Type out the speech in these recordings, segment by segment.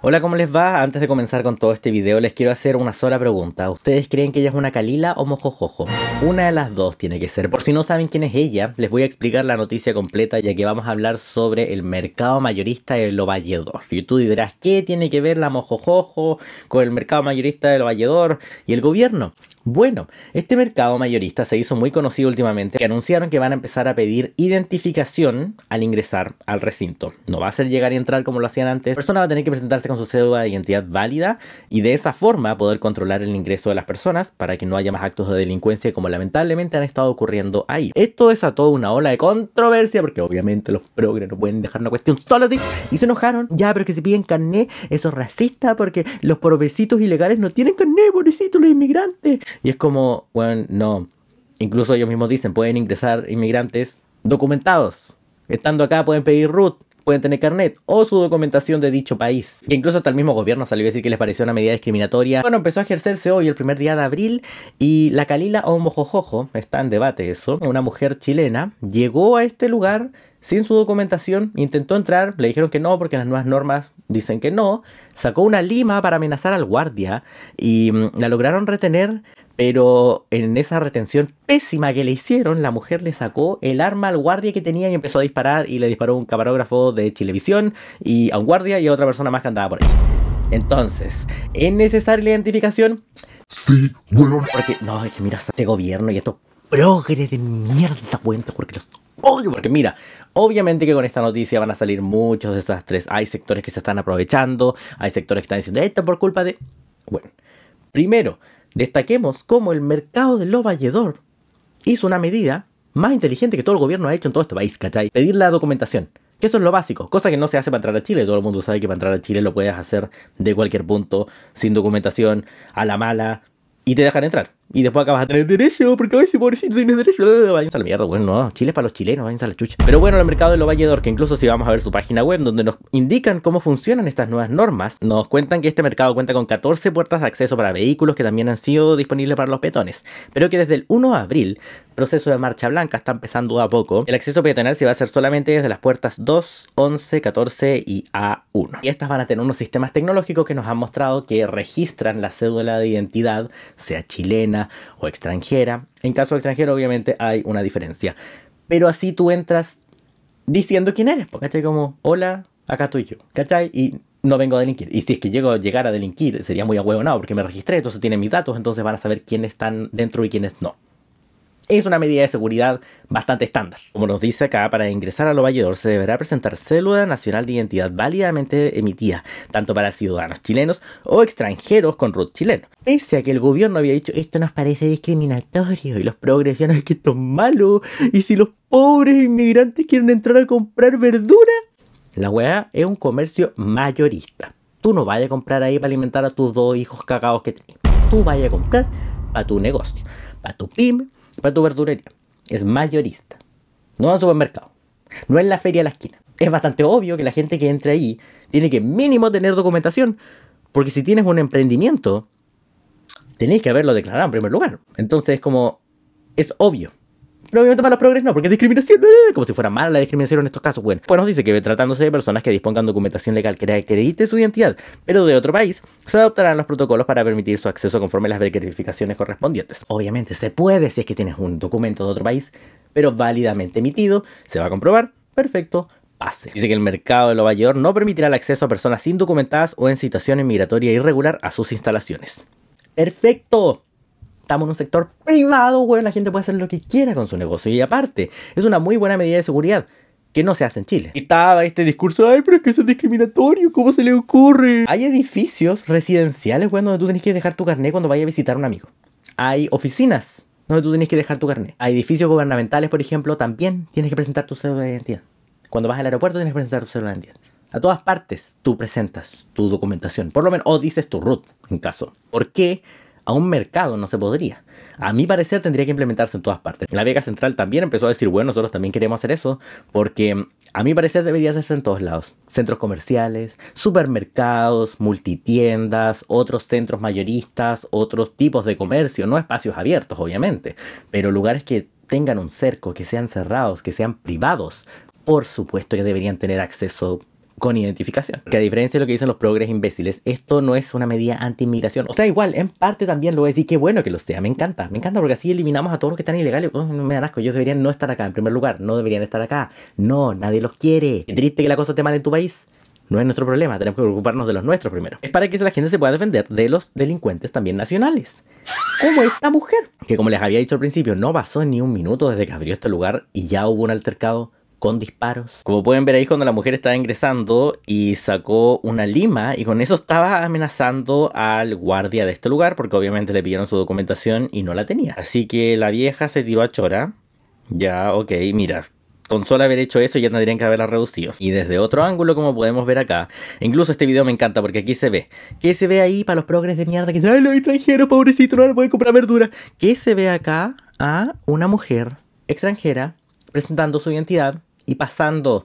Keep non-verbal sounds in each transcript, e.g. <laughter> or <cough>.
Hola, ¿cómo les va? Antes de comenzar con todo este video les quiero hacer una sola pregunta. ¿Ustedes creen que ella es una Kalila o Mojojojo? Una de las dos tiene que ser. Por si no saben quién es ella, les voy a explicar la noticia completa ya que vamos a hablar sobre el mercado mayorista de Lo Valledor. Y tú dirás, ¿qué tiene que ver la Mojojojo con el mercado mayorista de Lo Valledor y el gobierno? Bueno, este mercado mayorista se hizo muy conocido últimamente, que anunciaron que van a empezar a pedir identificación al ingresar al recinto. No va a ser llegar y entrar como lo hacían antes. La persona va a tener que presentarse con su cédula de identidad válida y de esa forma poder controlar el ingreso de las personas para que no haya más actos de delincuencia como lamentablemente han estado ocurriendo ahí. Esto es a toda una ola de controversia porque obviamente los progres no pueden dejar una cuestión solo así y se enojaron. Ya, pero que si piden carné, eso es racista porque los pobrecitos ilegales no tienen carné, pobrecitos los inmigrantes. Y es como, bueno, no. Incluso ellos mismos dicen, pueden ingresar inmigrantes documentados. Estando acá pueden pedir root pueden tener carnet o su documentación de dicho país. incluso hasta el mismo gobierno salió a decir que les pareció una medida discriminatoria. Bueno, empezó a ejercerse hoy, el primer día de abril, y la Calila Omojojojo, está en debate eso, una mujer chilena, llegó a este lugar sin su documentación, intentó entrar, le dijeron que no porque las nuevas normas dicen que no, sacó una lima para amenazar al guardia y mm, la lograron retener, pero en esa retención pésima que le hicieron, la mujer le sacó el arma al guardia que tenía y empezó a disparar y le disparó un camarógrafo de Chilevisión y a un guardia y a otra persona más que andaba por ahí. Entonces, ¿es necesaria la identificación? Sí, bueno. Porque, no, es que mira, este gobierno y estos progre de mierda, cuenta porque los odio. Porque mira, obviamente que con esta noticia van a salir muchos desastres. Hay sectores que se están aprovechando, hay sectores que están diciendo, esto por culpa de... Bueno, primero, Destaquemos cómo el mercado de lo Valledor hizo una medida más inteligente que todo el gobierno ha hecho en todo este país, ¿cachai? Pedir la documentación. Que eso es lo básico, cosa que no se hace para entrar a Chile. Todo el mundo sabe que para entrar a Chile lo puedes hacer de cualquier punto, sin documentación, a la mala, y te dejan entrar. Y después acabas vas a tener derecho, porque hoy si pobrecito tienes derecho. Eh, váyanse a la mierda, bueno, no, Chile es para los chilenos, váyanse a la chucha. Pero bueno, el mercado de lo valledor, que incluso si vamos a ver su página web, donde nos indican cómo funcionan estas nuevas normas, nos cuentan que este mercado cuenta con 14 puertas de acceso para vehículos que también han sido disponibles para los peatones, pero que desde el 1 de abril proceso de marcha blanca está empezando a poco. El acceso peatonal se va a hacer solamente desde las puertas 2, 11, 14 y A1. Y estas van a tener unos sistemas tecnológicos que nos han mostrado que registran la cédula de identidad, sea chilena, o extranjera. En caso extranjero, obviamente hay una diferencia. Pero así tú entras diciendo quién eres, pues, ¿cachai? Como, hola, acá estoy yo, ¿cachai? Y no vengo a delinquir. Y si es que llego a llegar a delinquir, sería muy ahuevonado porque me registré, entonces tienen mis datos, entonces van a saber quiénes están dentro y quiénes no es una medida de seguridad bastante estándar. Como nos dice acá, para ingresar a los Valledor se deberá presentar célula nacional de identidad válidamente emitida, tanto para ciudadanos chilenos o extranjeros con root chileno. Pese a que el gobierno había dicho esto nos parece discriminatorio y los progresiones que esto es malo y si los pobres inmigrantes quieren entrar a comprar verdura, la weá es un comercio mayorista. Tú no vayas a comprar ahí para alimentar a tus dos hijos cagados que tienes. Tú vayas a comprar para tu negocio, para tu pyme, para tu verdurería. Es mayorista. No al supermercado. No es la feria a la esquina. Es bastante obvio que la gente que entra ahí tiene que mínimo tener documentación. Porque si tienes un emprendimiento, tenéis que haberlo declarado en primer lugar. Entonces es como... Es obvio. Pero obviamente para los progres no, porque es discriminación, eh, como si fuera mala la discriminación en estos casos. Bueno, pues nos dice que tratándose de personas que dispongan documentación legal que acredite su identidad, pero de otro país, se adoptarán los protocolos para permitir su acceso conforme las verificaciones correspondientes. Obviamente se puede si es que tienes un documento de otro país, pero válidamente emitido, se va a comprobar, perfecto, Pase. Dice que el mercado de Nueva no permitirá el acceso a personas indocumentadas o en situación inmigratoria irregular a sus instalaciones. Perfecto estamos en un sector privado, güey, la gente puede hacer lo que quiera con su negocio. Y aparte, es una muy buena medida de seguridad que no se hace en Chile. Y estaba este discurso, ay, pero es que eso es discriminatorio, ¿cómo se le ocurre? Hay edificios residenciales, güey, donde tú tienes que dejar tu carnet cuando vayas a visitar a un amigo. Hay oficinas donde tú tienes que dejar tu carnet. Hay edificios gubernamentales, por ejemplo, también tienes que presentar tu cédula de identidad. Cuando vas al aeropuerto tienes que presentar tu cédula de identidad. A todas partes tú presentas tu documentación, por lo menos, o dices tu root, en caso. ¿Por qué? a un mercado no se podría. A mi parecer tendría que implementarse en todas partes. La Vega Central también empezó a decir, bueno, nosotros también queremos hacer eso, porque mm, a mi parecer debería hacerse en todos lados. Centros comerciales, supermercados, multitiendas, otros centros mayoristas, otros tipos de comercio, no espacios abiertos, obviamente, pero lugares que tengan un cerco, que sean cerrados, que sean privados. Por supuesto que deberían tener acceso con identificación. Mm. Que a diferencia de lo que dicen los progres imbéciles, esto no es una medida anti-inmigración. O sea, igual, en parte también lo es y qué bueno que lo sea, me encanta, me encanta porque así eliminamos a todos los que están ilegales. me dan asco, ellos deberían no estar acá en primer lugar, no deberían estar acá. No, nadie los quiere. Qué triste que la cosa esté mal en tu país. No es nuestro problema, tenemos que preocuparnos de los nuestros primero. Es para que la gente se pueda defender de los delincuentes también nacionales. Como esta mujer, que como les había dicho al principio, no pasó ni un minuto desde que abrió este lugar y ya hubo un altercado con disparos. Como pueden ver ahí cuando la mujer estaba ingresando y sacó una lima y con eso estaba amenazando al guardia de este lugar porque obviamente le pidieron su documentación y no la tenía. Así que la vieja se tiró a chora. Ya, ok, mira, con solo haber hecho eso ya tendrían que haberla reducido. Y desde otro ángulo, como podemos ver acá, incluso este video me encanta porque aquí se ve. ¿Qué se ve ahí para los progres de mierda que dicen, ay, los extranjeros, pobrecito, no le voy comprar verdura? ¿Qué se ve acá a una mujer extranjera presentando su identidad y pasando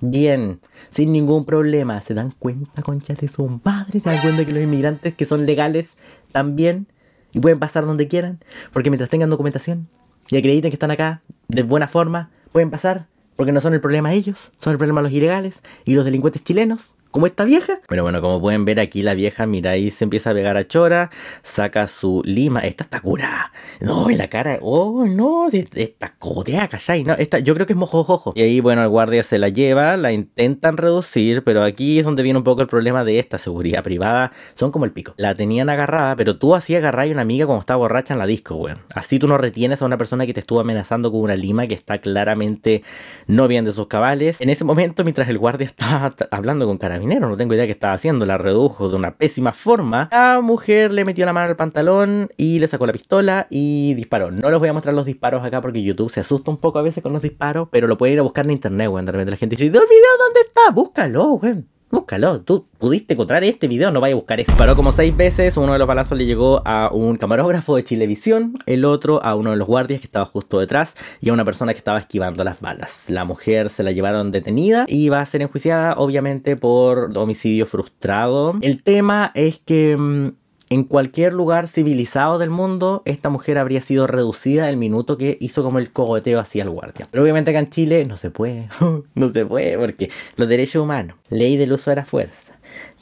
bien, sin ningún problema. ¿Se dan cuenta, conchas de son padres? ¿Se dan cuenta que los inmigrantes que son legales también y pueden pasar donde quieran? Porque mientras tengan documentación y acrediten que están acá de buena forma, pueden pasar. Porque no son el problema ellos, son el problema los ilegales y los delincuentes chilenos como esta vieja. Pero bueno, como pueden ver aquí la vieja, mira, ahí se empieza a pegar a Chora, saca su lima, esta está curada. No, y la cara, oh, no, esta codea, ¿cachai? No, esta, yo creo que es mojojojo. Y ahí, bueno, el guardia se la lleva, la intentan reducir, pero aquí es donde viene un poco el problema de esta seguridad privada. Son como el pico. La tenían agarrada, pero tú así agarrar a una amiga como estaba borracha en la disco, weón. Así tú no retienes a una persona que te estuvo amenazando con una lima que está claramente no bien de sus cabales. En ese momento, mientras el guardia estaba hablando con cara minero, no tengo idea qué estaba haciendo, la redujo de una pésima forma. La mujer le metió la mano al pantalón y le sacó la pistola y disparó. No les voy a mostrar los disparos acá porque YouTube se asusta un poco a veces con los disparos, pero lo pueden ir a buscar en internet, weón. De repente la gente dice, el video dónde está? Búscalo, weón. Búscalo, tú pudiste encontrar este video, no vayas a buscar eso. Paró como seis veces, uno de los balazos le llegó a un camarógrafo de Chilevisión, el otro a uno de los guardias que estaba justo detrás y a una persona que estaba esquivando las balas. La mujer se la llevaron detenida y va a ser enjuiciada obviamente por homicidio frustrado. El tema es que mm, en cualquier lugar civilizado del mundo, esta mujer habría sido reducida el minuto que hizo como el cogoteo hacia el guardia. Pero obviamente acá en Chile no se puede, <laughs> no se puede, porque los derechos humanos, ley del uso de la fuerza,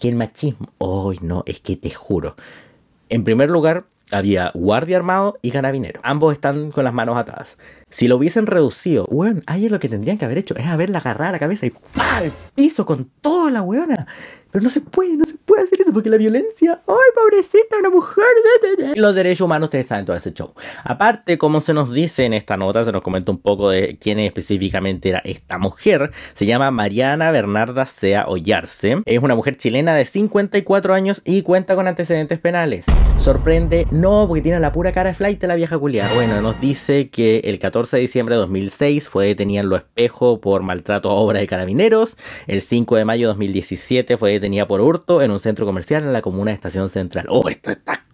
que el machismo, hoy no, es que te juro. En primer lugar, había guardia armado y carabinero. Ambos están con las manos atadas. Si lo hubiesen reducido, weón, ahí es lo que tendrían que haber hecho, es haberla agarrado a la cabeza y ¡pam! ¡Piso con toda la weona. Pero no se puede, no se puede hacer eso porque la violencia. ¡Ay, pobrecita, una mujer! Los derechos humanos, ustedes saben todo ese show. Aparte, como se nos dice en esta nota, se nos comenta un poco de quién específicamente era esta mujer. Se llama Mariana Bernarda Sea Ollarse. Es una mujer chilena de 54 años y cuenta con antecedentes penales. Sorprende, no, porque tiene la pura cara de flight de la vieja culiada. Bueno, nos dice que el 14 de diciembre de 2006 fue detenida en Lo Espejo por maltrato a obra de carabineros. El 5 de mayo de 2017 fue tenía por hurto en un centro comercial en la comuna de Estación Central. ¡Oh, esta está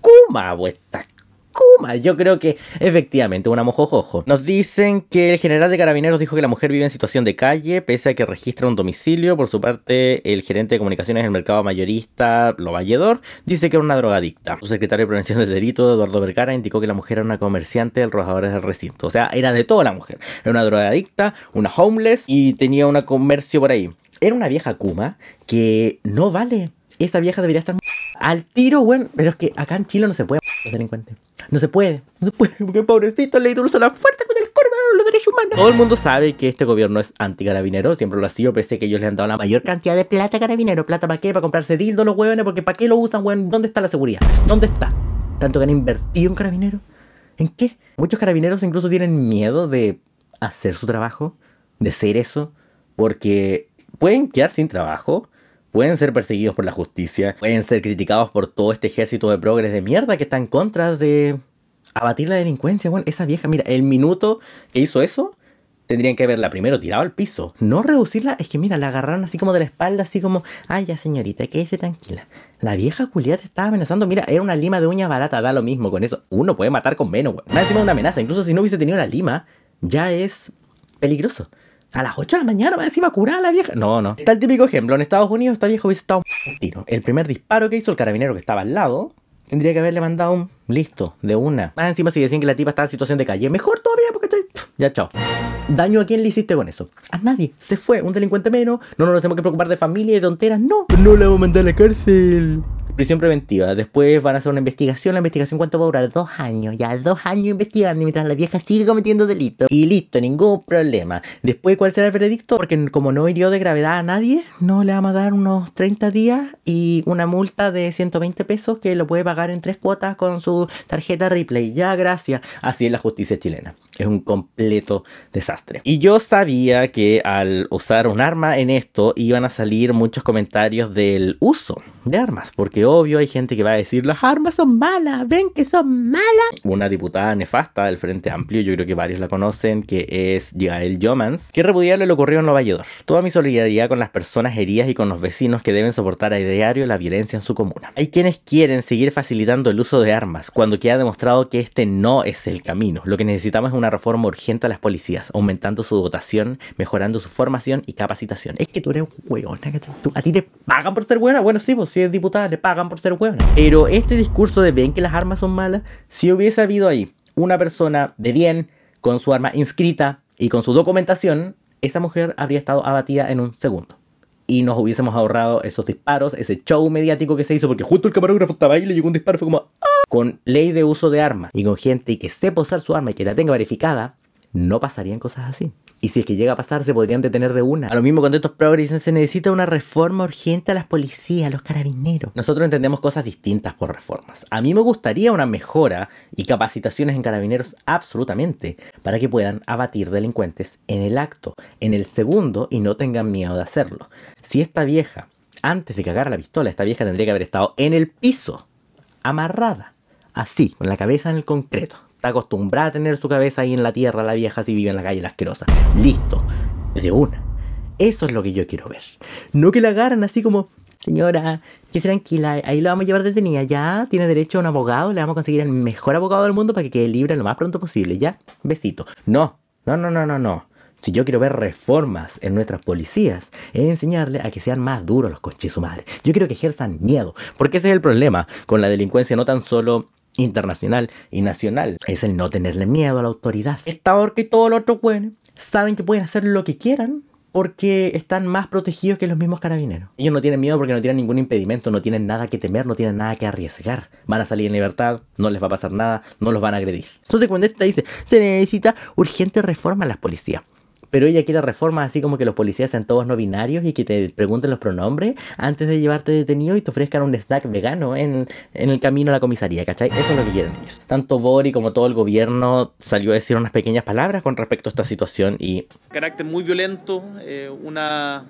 Kuma! ¡Oh, esta Kuma! Yo creo que efectivamente una mojojojo. Nos dicen que el general de carabineros dijo que la mujer vive en situación de calle, pese a que registra un domicilio. Por su parte, el gerente de comunicaciones del mercado mayorista, Lovalledor, dice que era una drogadicta. Su secretario de prevención del delito, Eduardo Vergara, indicó que la mujer era una comerciante del Rojadores del Recinto. O sea, era de toda la mujer. Era una drogadicta, una homeless y tenía un comercio por ahí era una vieja Kuma que no vale. Esa vieja debería estar al tiro, weón. Pero es que acá en Chile no se puede, delincuentes. No se puede, no se puede, porque pobrecito le la fuerza con el de los derechos humanos. Todo el mundo sabe que este gobierno es anticarabinero, siempre lo ha sido, pese que ellos le han dado la mayor cantidad de plata a carabinero. ¿Plata para qué? Para comprarse dildo los huevones, porque ¿para qué lo usan, weón? ¿Dónde está la seguridad? ¿Dónde está? ¿Tanto que han invertido en carabinero? ¿En qué? Muchos carabineros incluso tienen miedo de hacer su trabajo, de ser eso, porque pueden quedar sin trabajo, pueden ser perseguidos por la justicia, pueden ser criticados por todo este ejército de progres de mierda que está en contra de abatir la delincuencia. Bueno, esa vieja, mira, el minuto que hizo eso, tendrían que haberla primero tirado al piso. No reducirla, es que mira, la agarraron así como de la espalda, así como, ay, ya señorita, quédese tranquila. La vieja culia te estaba amenazando, mira, era una lima de uña barata, da lo mismo con eso. Uno puede matar con menos, weón. Más encima una amenaza, incluso si no hubiese tenido la lima, ya es peligroso. A las 8 de la mañana va encima a curar a la vieja. No, no. Está el típico ejemplo. En Estados Unidos esta vieja hubiese estado un tiro. El primer disparo que hizo el carabinero que estaba al lado tendría que haberle mandado un listo, de una. Más encima si decían que la tipa estaba en situación de calle. Mejor todavía porque ya chao. ¿Daño a quién le hiciste con eso? A nadie. Se fue. Un delincuente menos. No no, nos tenemos que preocupar de familia y de tonteras. No. No le vamos a mandar a la cárcel prisión preventiva. Después van a hacer una investigación. La investigación, ¿cuánto va a durar? Dos años. Ya dos años investigando mientras la vieja sigue cometiendo delitos. Y listo, ningún problema. Después, ¿cuál será el veredicto? Porque como no hirió de gravedad a nadie, no le vamos a dar unos 30 días y una multa de 120 pesos que lo puede pagar en tres cuotas con su tarjeta replay. Ya, gracias. Así es la justicia chilena es un completo desastre. Y yo sabía que al usar un arma en esto iban a salir muchos comentarios del uso de armas, porque obvio hay gente que va a decir las armas son malas, ven que son malas. Una diputada nefasta del Frente Amplio, yo creo que varios la conocen, que es Yael Jomans, que repudiable lo ocurrió en York. Toda mi solidaridad con las personas heridas y con los vecinos que deben soportar a diario la violencia en su comuna. Hay quienes quieren seguir facilitando el uso de armas cuando queda demostrado que este no es el camino. Lo que necesitamos es una reforma urgente a las policías, aumentando su dotación, mejorando su formación y capacitación. Es que tú eres hueona, ¿A ti te pagan por ser buena. Bueno, sí, pues si es diputada, le pagan por ser hueona. Pero este discurso de ven que las armas son malas, si hubiese habido ahí una persona de bien, con su arma inscrita y con su documentación, esa mujer habría estado abatida en un segundo y nos hubiésemos ahorrado esos disparos, ese show mediático que se hizo, porque justo el camarógrafo estaba ahí y le llegó un disparo, fue como, ¡ah! con ley de uso de armas y con gente que sepa usar su arma y que la tenga verificada, no pasarían cosas así. Y si es que llega a pasar, se podrían detener de una. A lo mismo cuando estos progres dicen, se necesita una reforma urgente a las policías, a los carabineros. Nosotros entendemos cosas distintas por reformas. A mí me gustaría una mejora y capacitaciones en carabineros absolutamente, para que puedan abatir delincuentes en el acto, en el segundo, y no tengan miedo de hacerlo. Si esta vieja, antes de cagar la pistola, esta vieja tendría que haber estado en el piso, amarrada así, con la cabeza en el concreto. Está acostumbrada a tener su cabeza ahí en la tierra, la vieja, si vive en la calle, la asquerosa. Listo, de una. Eso es lo que yo quiero ver. No que la agarren así como, señora, que tranquila, ahí la vamos a llevar detenida, ya, tiene derecho a un abogado, le vamos a conseguir el mejor abogado del mundo para que quede libre lo más pronto posible, ya, besito. No, no, no, no, no, no. Si yo quiero ver reformas en nuestras policías, es enseñarle a que sean más duros los coches su madre. Yo quiero que ejerzan miedo, porque ese es el problema con la delincuencia, no tan solo internacional y nacional es el no tenerle miedo a la autoridad. Esta orca y todos los otros saben que pueden hacer lo que quieran porque están más protegidos que los mismos carabineros. Ellos no tienen miedo porque no tienen ningún impedimento, no tienen nada que temer, no tienen nada que arriesgar. Van a salir en libertad, no les va a pasar nada, no los van a agredir. Entonces cuando esta dice, se necesita urgente reforma a las policías pero ella quiere reformas así como que los policías sean todos no binarios y que te pregunten los pronombres antes de llevarte detenido y te ofrezcan un snack vegano en, en el camino a la comisaría, ¿cachai? Eso es lo que quieren ellos. Tanto Bori como todo el gobierno salió a decir unas pequeñas palabras con respecto a esta situación y... Carácter muy violento, eh, una...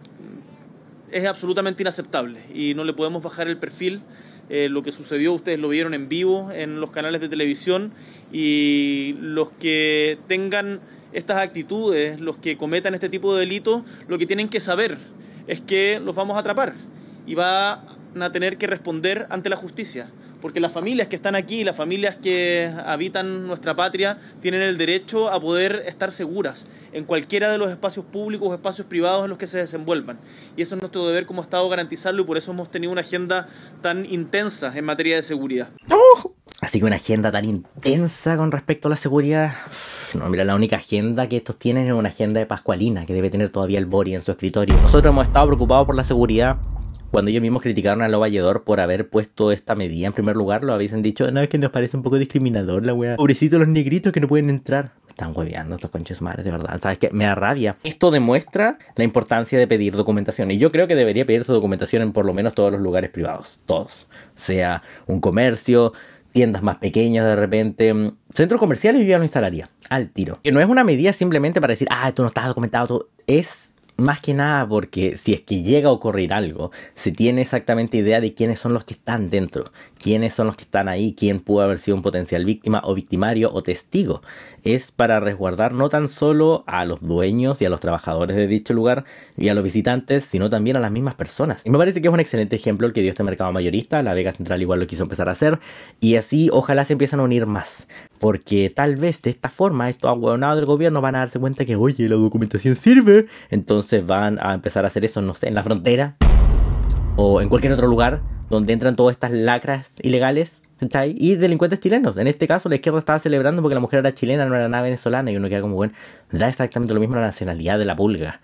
Es absolutamente inaceptable y no le podemos bajar el perfil. Eh, lo que sucedió, ustedes lo vieron en vivo en los canales de televisión y los que tengan estas actitudes, los que cometan este tipo de delitos, lo que tienen que saber es que los vamos a atrapar y van a tener que responder ante la justicia. Porque las familias que están aquí, las familias que habitan nuestra patria, tienen el derecho a poder estar seguras en cualquiera de los espacios públicos o espacios privados en los que se desenvuelvan. Y eso es nuestro deber como Estado garantizarlo y por eso hemos tenido una agenda tan intensa en materia de seguridad. ¡Oh! Así que una agenda tan intensa con respecto a la seguridad. No, mira, la única agenda que estos tienen es una agenda de Pascualina, que debe tener todavía el Bori en su escritorio. Nosotros hemos estado preocupados por la seguridad. Cuando ellos mismos criticaron a Lo por haber puesto esta medida en primer lugar, lo habéis dicho, no, es que nos parece un poco discriminador la weá. Pobrecitos los negritos que no pueden entrar están hueveando estos conches madres, de verdad. ¿Sabes qué? Me da rabia. Esto demuestra la importancia de pedir documentación. Y yo creo que debería pedir su documentación en por lo menos todos los lugares privados. Todos. Sea un comercio, tiendas más pequeñas de repente. Mm, centros comerciales yo ya lo instalaría al tiro. Que no es una medida simplemente para decir, ah, esto no estás documentado, todo es más que nada porque si es que llega a ocurrir algo, se tiene exactamente idea de quiénes son los que están dentro, quiénes son los que están ahí, quién pudo haber sido un potencial víctima o victimario o testigo. Es para resguardar no tan solo a los dueños y a los trabajadores de dicho lugar y a los visitantes, sino también a las mismas personas. Y me parece que es un excelente ejemplo el que dio este mercado mayorista, la Vega Central igual lo quiso empezar a hacer, y así ojalá se empiezan a unir más. Porque tal vez de esta forma estos abogados del gobierno van a darse cuenta que, oye, la documentación sirve. Entonces van a empezar a hacer eso, no sé, en la frontera o en cualquier otro lugar donde entran todas estas lacras ilegales y delincuentes chilenos. En este caso, la izquierda estaba celebrando porque la mujer era chilena, no era nada venezolana. Y uno queda como, bueno, da exactamente lo mismo la nacionalidad de la pulga.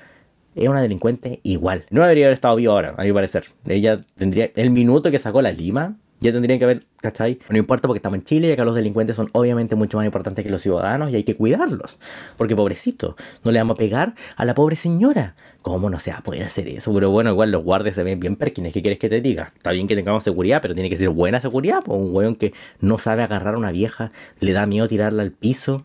es una delincuente igual. No debería haber estado viva ahora, a mi parecer. Ella tendría. El minuto que sacó la Lima, ya tendrían que haber, ¿cachai? No importa porque estamos en Chile y acá los delincuentes son obviamente mucho más importantes que los ciudadanos y hay que cuidarlos. Porque pobrecito, no le vamos a pegar a la pobre señora. ¿Cómo no se va a poder hacer eso? Pero bueno, igual los guardias se ven bien perkines. ¿Qué quieres que te diga? Está bien que tengamos seguridad, pero tiene que ser buena seguridad. Pues un weón que no sabe agarrar a una vieja, le da miedo tirarla al piso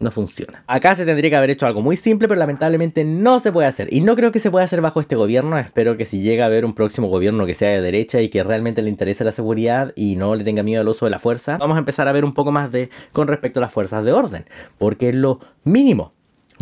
no funciona. Acá se tendría que haber hecho algo muy simple, pero lamentablemente no se puede hacer. Y no creo que se pueda hacer bajo este gobierno. Espero que si llega a haber un próximo gobierno que sea de derecha y que realmente le interese la seguridad y no le tenga miedo al uso de la fuerza, vamos a empezar a ver un poco más de con respecto a las fuerzas de orden. Porque es lo mínimo.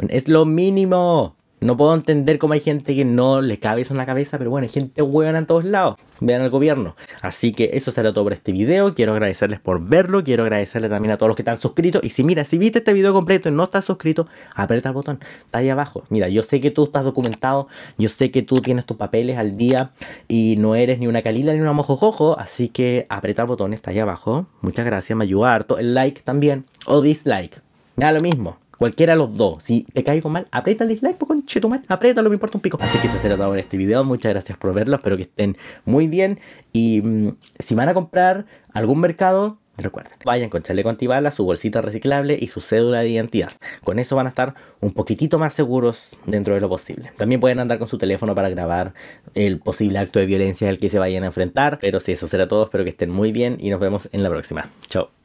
Es lo mínimo. No puedo entender cómo hay gente que no le cabe eso en la cabeza, pero bueno, hay gente huevona en todos lados. Vean el gobierno. Así que eso será todo por este video. Quiero agradecerles por verlo. Quiero agradecerle también a todos los que están suscritos. Y si mira, si viste este video completo y no estás suscrito, aprieta el botón. Está ahí abajo. Mira, yo sé que tú estás documentado. Yo sé que tú tienes tus papeles al día. Y no eres ni una calila ni una mojojojo. Así que aprieta el botón. Está ahí abajo. Muchas gracias. Me ayuda harto. El like también. O dislike. Me da lo mismo. Cualquiera de los dos. Si te caigo mal, aprieta el dislike, pues chetumal, apriétalo, me importa un pico. Así que eso será todo en este video. Muchas gracias por verlo. Espero que estén muy bien. Y mm, si van a comprar algún mercado, recuerden, vayan con chaleco antibalas, su bolsita reciclable y su cédula de identidad. Con eso van a estar un poquitito más seguros dentro de lo posible. También pueden andar con su teléfono para grabar el posible acto de violencia al que se vayan a enfrentar. Pero si sí, eso será todo, espero que estén muy bien y nos vemos en la próxima. Chao.